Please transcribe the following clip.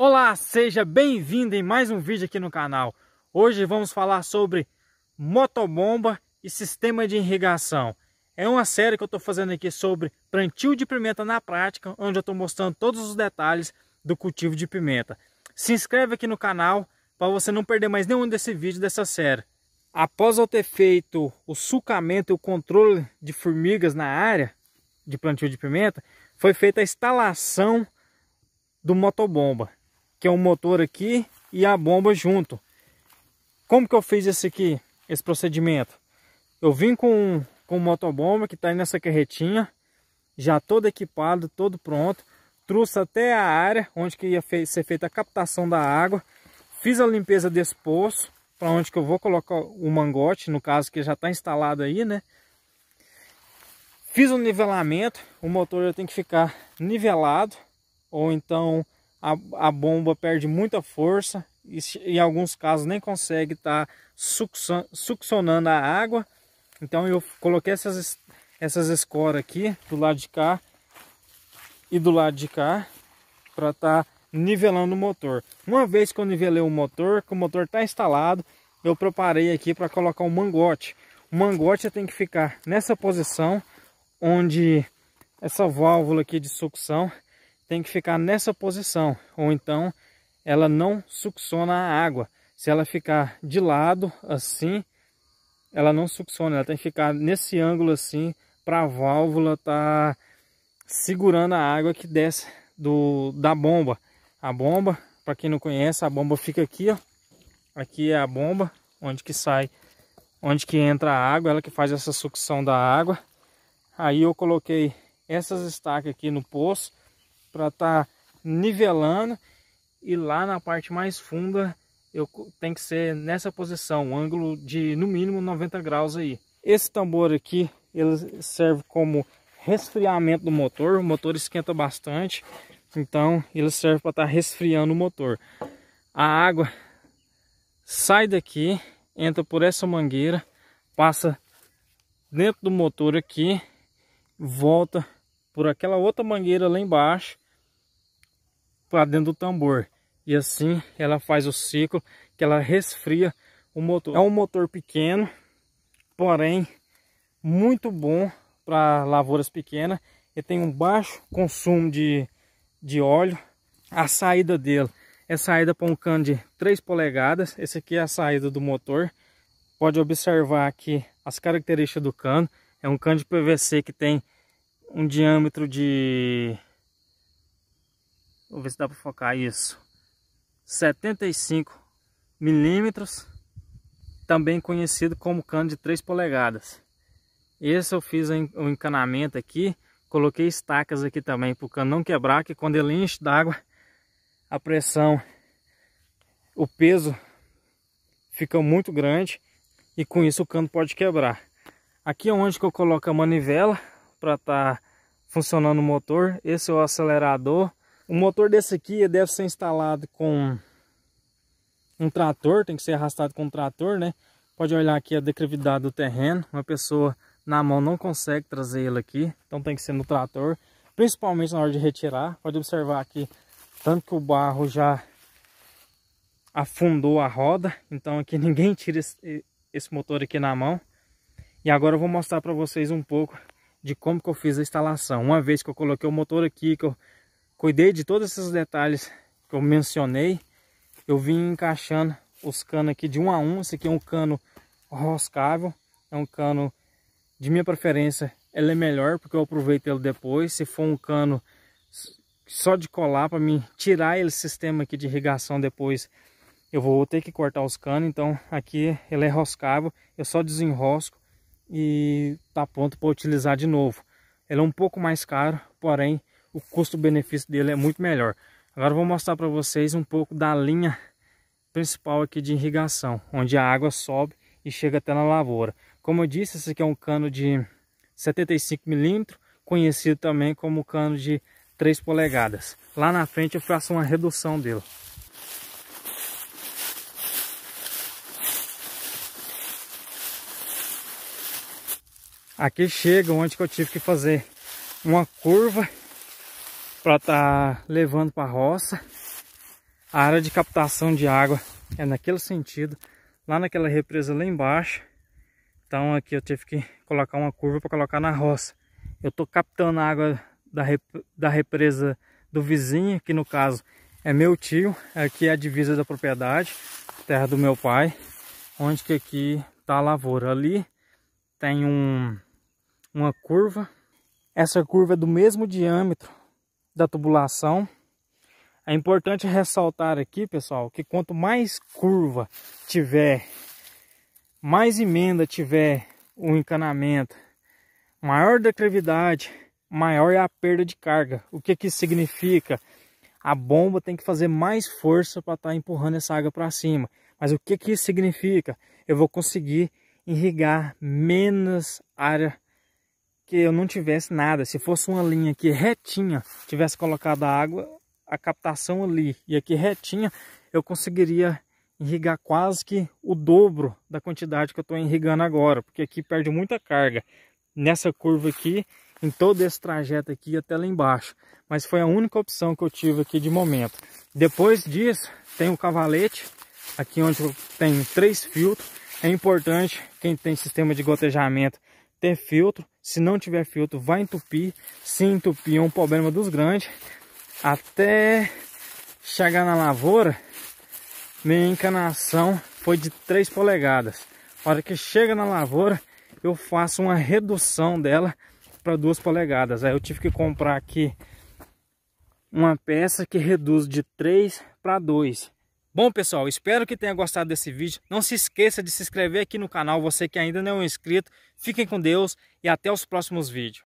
Olá, seja bem-vindo em mais um vídeo aqui no canal. Hoje vamos falar sobre motobomba e sistema de irrigação. É uma série que eu estou fazendo aqui sobre plantio de pimenta na prática, onde eu estou mostrando todos os detalhes do cultivo de pimenta. Se inscreve aqui no canal para você não perder mais nenhum desse vídeo dessa série. Após eu ter feito o sucamento e o controle de formigas na área de plantio de pimenta, foi feita a instalação do motobomba que é o motor aqui e a bomba junto. Como que eu fiz esse aqui, esse procedimento? Eu vim com, com motobomba que está nessa carretinha, já todo equipado, todo pronto. Trouxe até a área onde que ia ser feita a captação da água. Fiz a limpeza desse poço, para onde que eu vou colocar o mangote, no caso que já está instalado aí, né? Fiz o nivelamento, o motor já tem que ficar nivelado, ou então a, a bomba perde muita força e em alguns casos nem consegue estar tá succionando a água. Então eu coloquei essas, essas escoras aqui do lado de cá e do lado de cá para estar tá nivelando o motor. Uma vez que eu nivelei o motor, que o motor está instalado, eu preparei aqui para colocar o mangote. O mangote tem que ficar nessa posição onde essa válvula aqui de sucção tem que ficar nessa posição, ou então ela não succiona a água. Se ela ficar de lado assim, ela não succiona, ela tem que ficar nesse ângulo assim para a válvula tá segurando a água que desce do, da bomba. A bomba, para quem não conhece, a bomba fica aqui, ó. Aqui é a bomba, onde que sai, onde que entra a água, ela que faz essa sucção da água. Aí eu coloquei essas estacas aqui no poço para estar tá nivelando e lá na parte mais funda eu tem que ser nessa posição, um ângulo de no mínimo 90 graus aí. Esse tambor aqui, ele serve como resfriamento do motor, o motor esquenta bastante, então ele serve para estar tá resfriando o motor. A água sai daqui, entra por essa mangueira, passa dentro do motor aqui, volta por aquela outra mangueira lá embaixo para dentro do tambor. E assim ela faz o ciclo que ela resfria o motor. É um motor pequeno, porém muito bom para lavouras pequenas. e tem um baixo consumo de, de óleo. A saída dele é saída para um cano de 3 polegadas. Esse aqui é a saída do motor. Pode observar aqui as características do cano. É um cano de PVC que tem um diâmetro de... Vou ver se dá para focar isso. 75 milímetros, também conhecido como cano de 3 polegadas. Esse eu fiz o encanamento aqui, coloquei estacas aqui também para o cano não quebrar, que quando ele enche d'água, a pressão, o peso fica muito grande e com isso o cano pode quebrar. Aqui é onde que eu coloco a manivela, para estar tá funcionando o motor. Esse é o acelerador. O motor desse aqui deve ser instalado com um trator, tem que ser arrastado com um trator, né? Pode olhar aqui a declividade do terreno, uma pessoa na mão não consegue trazer ele aqui, então tem que ser no trator, principalmente na hora de retirar. Pode observar aqui, tanto que o barro já afundou a roda, então aqui ninguém tira esse, esse motor aqui na mão. E agora eu vou mostrar para vocês um pouco de como que eu fiz a instalação. Uma vez que eu coloquei o motor aqui, que eu cuidei de todos esses detalhes que eu mencionei, eu vim encaixando os canos aqui de um a um. Esse aqui é um cano roscável, é um cano de minha preferência, ele é melhor porque eu aproveito ele depois. Se for um cano só de colar para mim tirar esse sistema aqui de irrigação depois, eu vou ter que cortar os canos. Então aqui ele é roscável, eu só desenrosco e está pronto para utilizar de novo. Ele é um pouco mais caro, porém o custo-benefício dele é muito melhor. Agora vou mostrar para vocês um pouco da linha principal aqui de irrigação, onde a água sobe e chega até na lavoura. Como eu disse, esse aqui é um cano de 75 milímetros, conhecido também como cano de 3 polegadas. Lá na frente eu faço uma redução dele. Aqui chega onde que eu tive que fazer uma curva para estar tá levando para a roça. A área de captação de água é naquele sentido, lá naquela represa lá embaixo. Então aqui eu tive que colocar uma curva para colocar na roça. Eu estou captando a água da, rep da represa do vizinho, que no caso é meu tio. Aqui é a divisa da propriedade, terra do meu pai, onde que aqui tá a lavoura. Ali tem um uma curva. Essa curva é do mesmo diâmetro da tubulação. É importante ressaltar aqui, pessoal, que quanto mais curva tiver, mais emenda tiver o encanamento, maior declividade, maior é a perda de carga. O que que significa? A bomba tem que fazer mais força para estar tá empurrando essa água para cima. Mas o que que isso significa? Eu vou conseguir irrigar menos área que eu não tivesse nada, se fosse uma linha aqui retinha, tivesse colocado a água, a captação ali e aqui retinha, eu conseguiria irrigar quase que o dobro da quantidade que eu estou irrigando agora, porque aqui perde muita carga nessa curva aqui, em todo esse trajeto aqui até lá embaixo. Mas foi a única opção que eu tive aqui de momento. Depois disso, tem o cavalete, aqui onde tem três filtros. É importante quem tem sistema de gotejamento ter filtro. Se não tiver filtro, vai entupir. Se entupir é um problema dos grandes. Até chegar na lavoura, minha encanação foi de 3 polegadas. A hora que chega na lavoura, eu faço uma redução dela para 2 polegadas. Aí eu tive que comprar aqui uma peça que reduz de 3 para 2. Bom pessoal, espero que tenha gostado desse vídeo. Não se esqueça de se inscrever aqui no canal, você que ainda não é inscrito. Fiquem com Deus e até os próximos vídeos.